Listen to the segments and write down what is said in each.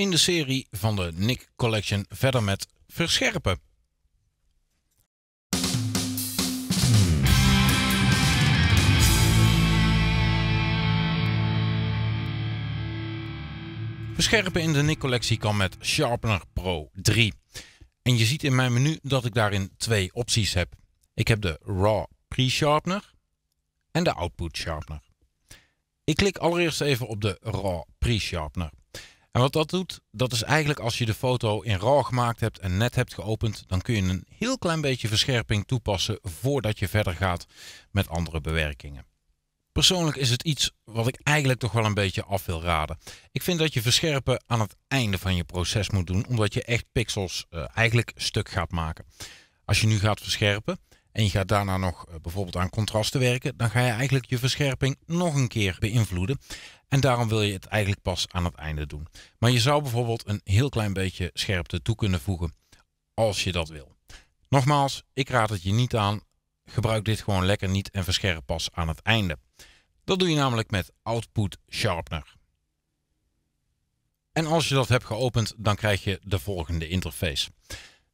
in de serie van de Nick Collection verder met verscherpen. Verscherpen in de Nick Collectie kan met Sharpener Pro 3. En je ziet in mijn menu dat ik daarin twee opties heb. Ik heb de Raw Pre-Sharpener en de Output Sharpener. Ik klik allereerst even op de Raw Pre-Sharpener. En wat dat doet, dat is eigenlijk als je de foto in RAW gemaakt hebt en net hebt geopend, dan kun je een heel klein beetje verscherping toepassen voordat je verder gaat met andere bewerkingen. Persoonlijk is het iets wat ik eigenlijk toch wel een beetje af wil raden. Ik vind dat je verscherpen aan het einde van je proces moet doen, omdat je echt pixels eh, eigenlijk stuk gaat maken. Als je nu gaat verscherpen, en je gaat daarna nog eh, bijvoorbeeld aan contrasten werken, dan ga je eigenlijk je verscherping nog een keer beïnvloeden. En daarom wil je het eigenlijk pas aan het einde doen. Maar je zou bijvoorbeeld een heel klein beetje scherpte toe kunnen voegen als je dat wil. Nogmaals, ik raad het je niet aan. Gebruik dit gewoon lekker niet en verscherp pas aan het einde. Dat doe je namelijk met Output Sharpener. En als je dat hebt geopend, dan krijg je de volgende interface.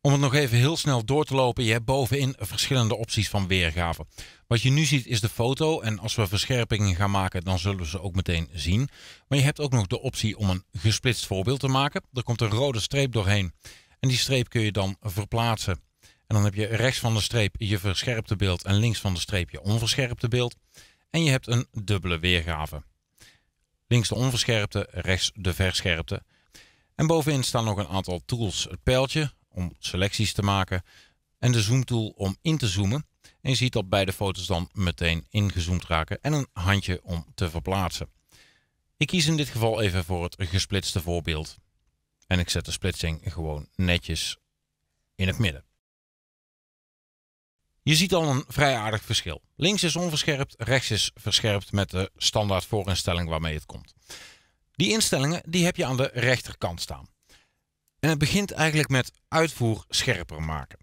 Om het nog even heel snel door te lopen, je hebt bovenin verschillende opties van weergave. Wat je nu ziet is de foto en als we verscherpingen gaan maken, dan zullen we ze ook meteen zien. Maar je hebt ook nog de optie om een gesplitst voorbeeld te maken. Er komt een rode streep doorheen en die streep kun je dan verplaatsen. En dan heb je rechts van de streep je verscherpte beeld en links van de streep je onverscherpte beeld. En je hebt een dubbele weergave. Links de onverscherpte, rechts de verscherpte. En bovenin staan nog een aantal tools. Het pijltje, om selecties te maken en de zoomtool om in te zoomen. En je ziet dat beide foto's dan meteen ingezoomd raken en een handje om te verplaatsen. Ik kies in dit geval even voor het gesplitste voorbeeld. En ik zet de splitsing gewoon netjes in het midden. Je ziet al een vrij aardig verschil. Links is onverscherpt, rechts is verscherpt met de standaard voorinstelling waarmee het komt. Die instellingen die heb je aan de rechterkant staan. En het begint eigenlijk met uitvoer scherper maken.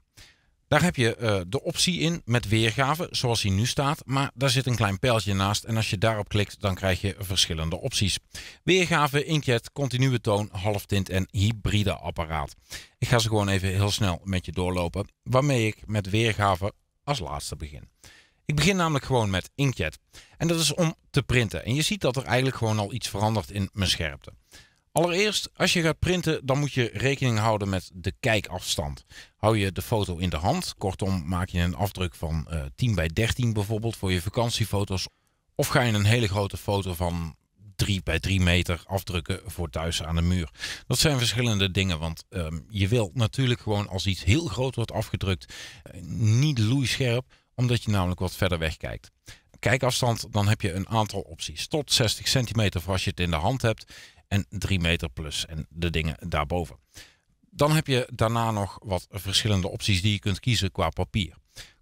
Daar heb je eh, de optie in met weergave, zoals die nu staat, maar daar zit een klein pijltje naast en als je daarop klikt, dan krijg je verschillende opties. Weergave, inkjet, continue toon, halftint en hybride apparaat. Ik ga ze gewoon even heel snel met je doorlopen, waarmee ik met weergave als laatste begin. Ik begin namelijk gewoon met inkjet en dat is om te printen en je ziet dat er eigenlijk gewoon al iets verandert in mijn scherpte. Allereerst, als je gaat printen, dan moet je rekening houden met de kijkafstand. Hou je de foto in de hand, kortom maak je een afdruk van 10 eh, bij 13 bijvoorbeeld voor je vakantiefoto's. Of ga je een hele grote foto van 3 bij 3 meter afdrukken voor thuis aan de muur. Dat zijn verschillende dingen, want ehm, je wil natuurlijk gewoon als iets heel groot wordt afgedrukt, eh, niet loeischerp, omdat je namelijk wat verder weg kijkt kijkafstand, dan heb je een aantal opties. Tot 60 centimeter voor als je het in de hand hebt en 3 meter plus en de dingen daarboven. Dan heb je daarna nog wat verschillende opties die je kunt kiezen qua papier.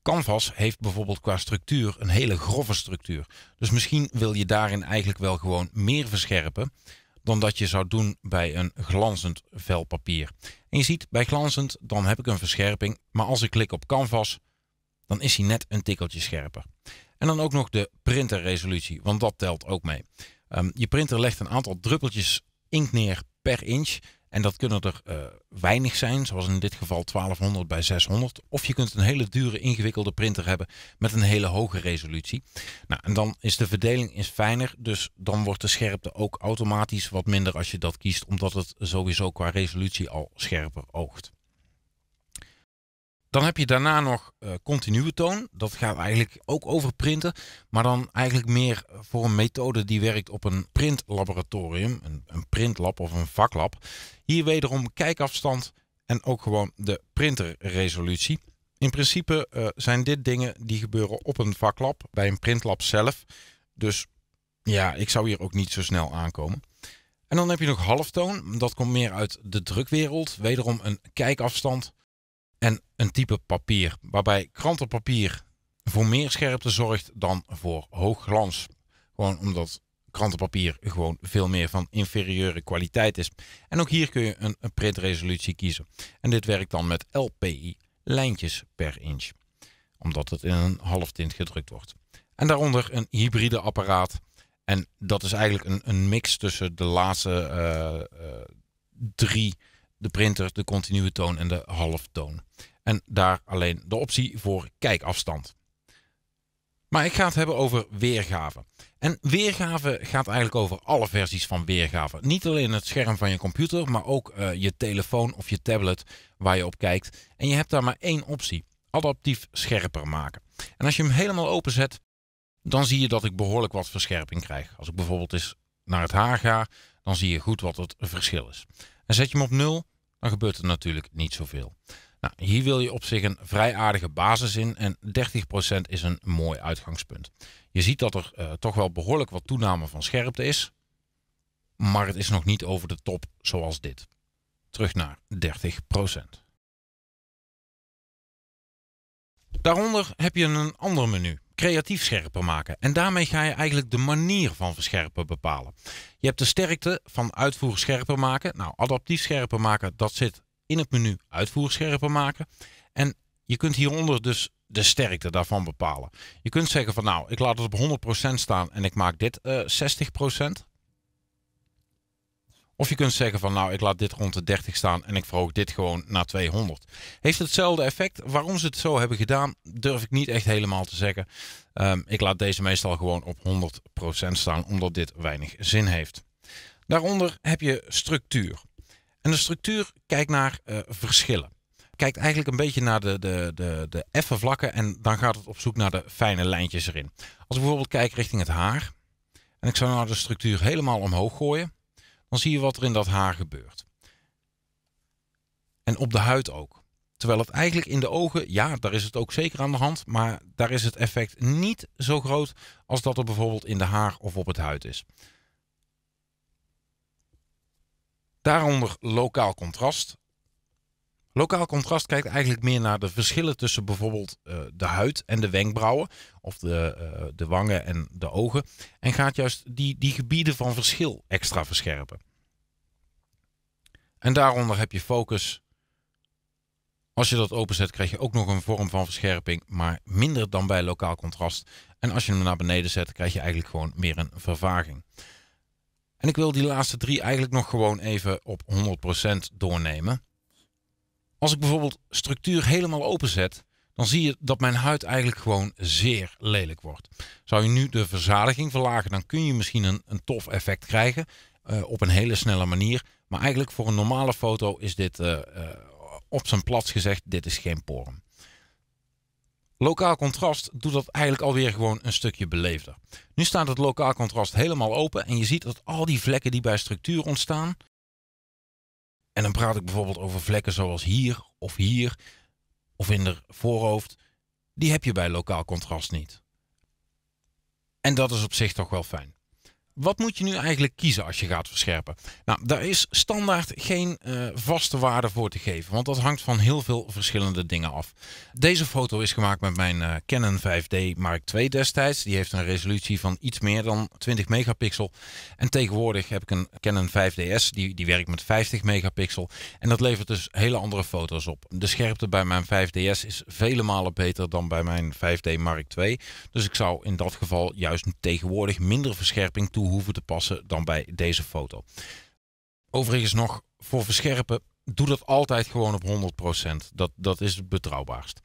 Canvas heeft bijvoorbeeld qua structuur een hele grove structuur. Dus misschien wil je daarin eigenlijk wel gewoon meer verscherpen dan dat je zou doen bij een glanzend vel papier. En je ziet, bij glanzend dan heb ik een verscherping, maar als ik klik op Canvas, dan is hij net een tikkeltje scherper. En dan ook nog de printerresolutie, want dat telt ook mee. Ehm, je printer legt een aantal druppeltjes inkt neer per inch. En dat kunnen er eh, weinig zijn, zoals in dit geval 1200 bij 600. Of je kunt een hele dure, ingewikkelde printer hebben met een hele hoge resolutie. Nou, en dan is de verdeling is fijner, dus dan wordt de scherpte ook automatisch wat minder als je dat kiest, omdat het sowieso qua resolutie al scherper oogt. Dan heb je daarna nog eh, continue toon. Dat gaat eigenlijk ook over printen. Maar dan eigenlijk meer eh, voor een methode die werkt op een printlaboratorium. Een, een printlab of een vaklab. Hier wederom kijkafstand en ook gewoon de printerresolutie. In principe eh, zijn dit dingen die gebeuren op een vaklab, bij een printlab zelf. Dus ja, ik zou hier ook niet zo snel aankomen. En dan heb je nog halftoon. Dat komt meer uit de drukwereld. Wederom een kijkafstand en een type papier, waarbij krantenpapier voor meer scherpte zorgt dan voor hoog glans. Gewoon omdat krantenpapier gewoon veel meer van inferieure kwaliteit is. En ook hier kun je een, printresolutie kiezen. En dit werkt dan met LPI, lijntjes per inch, omdat het in een tint gedrukt wordt. En daaronder een hybride apparaat. En dat is eigenlijk een, een mix tussen de laatste eh, eh, drie de printer, de continue toon en de halftoon. En daar alleen de optie voor kijkafstand. Maar ik ga het hebben over weergave. En weergave gaat eigenlijk over alle versies van weergave. Niet alleen het scherm van je computer, maar ook eh, je telefoon of je tablet waar je op kijkt. En je hebt daar maar één optie. Adaptief scherper maken. En als je hem helemaal openzet, dan zie je dat ik behoorlijk wat verscherping krijg. Als ik bijvoorbeeld eens naar het haar ga, dan zie je goed wat het verschil is. En zet je hem op 0, dan gebeurt er natuurlijk niet zoveel. Nou, hier wil je op zich een vrij aardige basis in en 30% is een mooi uitgangspunt. Je ziet dat er eh, toch wel behoorlijk wat toename van scherpte is, maar het is nog niet over de top zoals dit. Terug naar 30%. Daaronder heb je een ander menu creatief scherper maken. En daarmee ga je eigenlijk de manier van verscherpen bepalen. Je hebt de sterkte van uitvoer scherper maken. Nou, adaptief scherper maken, dat zit in het menu uitvoer scherper maken. En je kunt hieronder dus de sterkte daarvan bepalen. Je kunt zeggen van nou, ik laat het op 100% staan en ik maak dit uh, eh, 60%. Of je kunt zeggen van nou, ik laat dit rond de 30 staan en ik verhoog dit gewoon naar 200. Heeft hetzelfde effect. Waarom ze het zo hebben gedaan, durf ik niet echt helemaal te zeggen. Ehm, ik laat deze meestal gewoon op 100% staan, omdat dit weinig zin heeft. Daaronder heb je structuur. En de structuur kijkt naar eh, verschillen. Kijkt eigenlijk een beetje naar de, de, de, de effen vlakken en dan gaat het op zoek naar de fijne lijntjes erin. Als ik bijvoorbeeld kijk richting het haar en ik zou nou de structuur helemaal omhoog gooien, dan zie je wat er in dat haar gebeurt. En op de huid ook. Terwijl het eigenlijk in de ogen, ja, daar is het ook zeker aan de hand, maar daar is het effect niet zo groot als dat er bijvoorbeeld in de haar of op het huid is. Daaronder lokaal contrast. Lokaal contrast kijkt eigenlijk meer naar de verschillen tussen bijvoorbeeld eh, de huid en de wenkbrauwen, of de, eh, de wangen en de ogen, en gaat juist die, die gebieden van verschil extra verscherpen. En daaronder heb je focus. Als je dat openzet, krijg je ook nog een vorm van verscherping, maar minder dan bij lokaal contrast. En als je hem naar beneden zet, krijg je eigenlijk gewoon meer een vervaging. En ik wil die laatste drie eigenlijk nog gewoon even op 100% doornemen. Als ik bijvoorbeeld structuur helemaal openzet, dan zie je dat mijn huid eigenlijk gewoon zeer lelijk wordt. Zou je nu de verzadiging verlagen, dan kun je misschien een, een tof effect krijgen eh, op een hele snelle manier. Maar eigenlijk voor een normale foto is dit eh, eh, op zijn plaats gezegd, dit is geen porn. Lokaal contrast doet dat eigenlijk alweer gewoon een stukje beleefder. Nu staat het lokaal contrast helemaal open en je ziet dat al die vlekken die bij structuur ontstaan, en dan praat ik bijvoorbeeld over vlekken zoals hier of hier of in de voorhoofd. Die heb je bij lokaal contrast niet. En dat is op zich toch wel fijn. Wat moet je nu eigenlijk kiezen als je gaat verscherpen? Nou, daar is standaard geen eh, vaste waarde voor te geven, want dat hangt van heel veel verschillende dingen af. Deze foto is gemaakt met mijn eh, Canon 5D Mark II destijds. Die heeft een resolutie van iets meer dan 20 megapixel. En tegenwoordig heb ik een Canon 5DS, die, die werkt met 50 megapixel. En dat levert dus hele andere foto's op. De scherpte bij mijn 5DS is vele malen beter dan bij mijn 5D Mark II. Dus ik zou in dat geval juist tegenwoordig minder verscherping toe toe hoeven te passen dan bij deze foto. Overigens nog voor verscherpen, doe dat altijd gewoon op 100%. Dat, dat is het betrouwbaarst.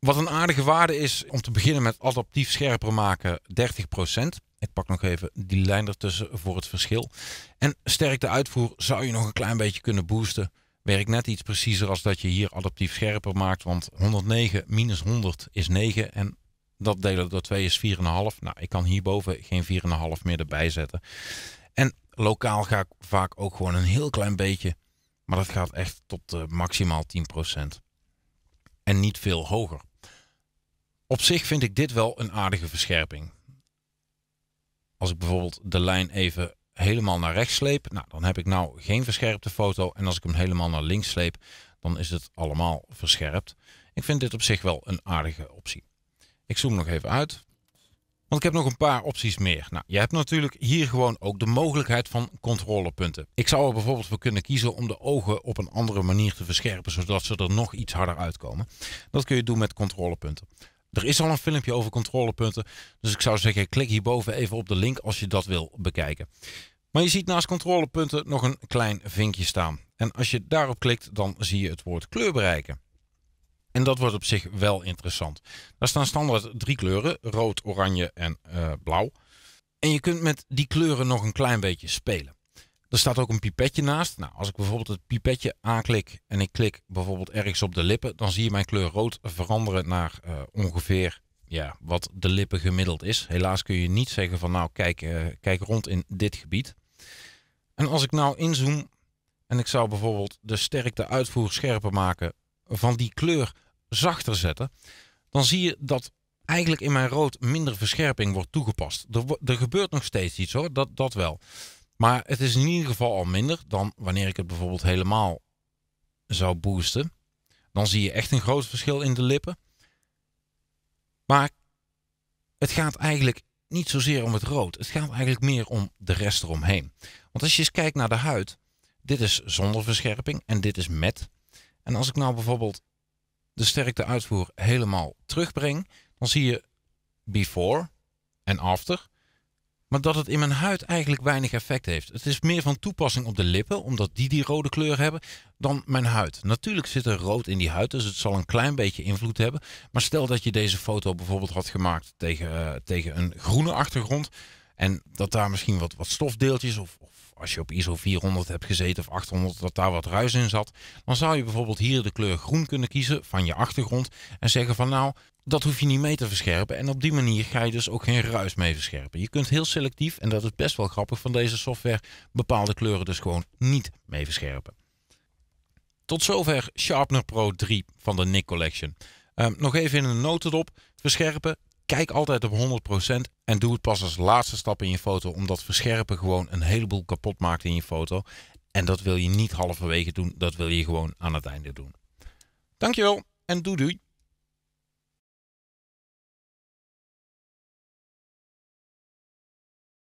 Wat een aardige waarde is om te beginnen met adaptief scherper maken 30%. Ik pak nog even die lijn ertussen voor het verschil. En sterkte uitvoer zou je nog een klein beetje kunnen boosten. Werk net iets preciezer als dat je hier adaptief scherper maakt. Want 109 minus 100 is 9 en dat delen door 2 is 4,5. Nou, ik kan hierboven geen 4,5 meer erbij zetten. En lokaal ga ik vaak ook gewoon een heel klein beetje. Maar dat gaat echt tot eh, maximaal 10%. En niet veel hoger. Op zich vind ik dit wel een aardige verscherping. Als ik bijvoorbeeld de lijn even helemaal naar rechts sleep, nou, dan heb ik nou geen verscherpte foto. En als ik hem helemaal naar links sleep, dan is het allemaal verscherpt. Ik vind dit op zich wel een aardige optie. Ik zoom nog even uit. Want ik heb nog een paar opties meer. Nou, je hebt natuurlijk hier gewoon ook de mogelijkheid van controlepunten. Ik zou er bijvoorbeeld voor kunnen kiezen om de ogen op een andere manier te verscherpen, zodat ze er nog iets harder uitkomen. Dat kun je doen met controlepunten. Er is al een filmpje over controlepunten, dus ik zou zeggen klik hierboven even op de link als je dat wil bekijken. Maar je ziet naast controlepunten nog een klein vinkje staan. En als je daarop klikt, dan zie je het woord kleur bereiken. En dat wordt op zich wel interessant. Daar staan standaard drie kleuren: rood, oranje en eh, blauw. En je kunt met die kleuren nog een klein beetje spelen. Er staat ook een pipetje naast. Nou, als ik bijvoorbeeld het pipetje aanklik en ik klik bijvoorbeeld ergens op de lippen, dan zie je mijn kleur rood veranderen naar eh, ongeveer ja, wat de lippen gemiddeld is. Helaas kun je niet zeggen van nou kijk, uh, kijk rond in dit gebied. En als ik nou inzoom en ik zou bijvoorbeeld de sterkte uitvoer scherper maken van die kleur zachter zetten, dan zie je dat eigenlijk in mijn rood minder verscherping wordt toegepast. Er, er gebeurt nog steeds iets hoor, dat, dat wel. Maar het is in ieder geval al minder dan wanneer ik het bijvoorbeeld helemaal zou boosten. Dan zie je echt een groot verschil in de lippen. Maar het gaat eigenlijk niet zozeer om het rood. Het gaat eigenlijk meer om de rest eromheen. Want als je eens kijkt naar de huid. Dit is zonder verscherping en dit is met. En als ik nou bijvoorbeeld de sterkte uitvoer helemaal terugbreng, dan zie je before en after. Maar dat het in mijn huid eigenlijk weinig effect heeft. Het is meer van toepassing op de lippen, omdat die die rode kleur hebben, dan mijn huid. Natuurlijk zit er rood in die huid, dus het zal een klein beetje invloed hebben. Maar stel dat je deze foto bijvoorbeeld had gemaakt tegen, eh, tegen een groene achtergrond, en dat daar misschien wat, wat stofdeeltjes of, of, als je op ISO 400 hebt gezeten of 800, dat daar wat ruis in zat. Dan zou je bijvoorbeeld hier de kleur groen kunnen kiezen van je achtergrond en zeggen van nou, dat hoef je niet mee te verscherpen. En op die manier ga je dus ook geen ruis mee verscherpen. Je kunt heel selectief, en dat is best wel grappig van deze software, bepaalde kleuren dus gewoon niet mee verscherpen. Tot zover Sharpener Pro 3 van de Nik Collection. Ehm, nog even in een notendop. Verscherpen Kijk altijd op 100% en doe het pas als laatste stap in je foto, omdat verscherpen gewoon een heleboel kapot maakt in je foto. En dat wil je niet halverwege doen, dat wil je gewoon aan het einde doen. Dankjewel en doei doei.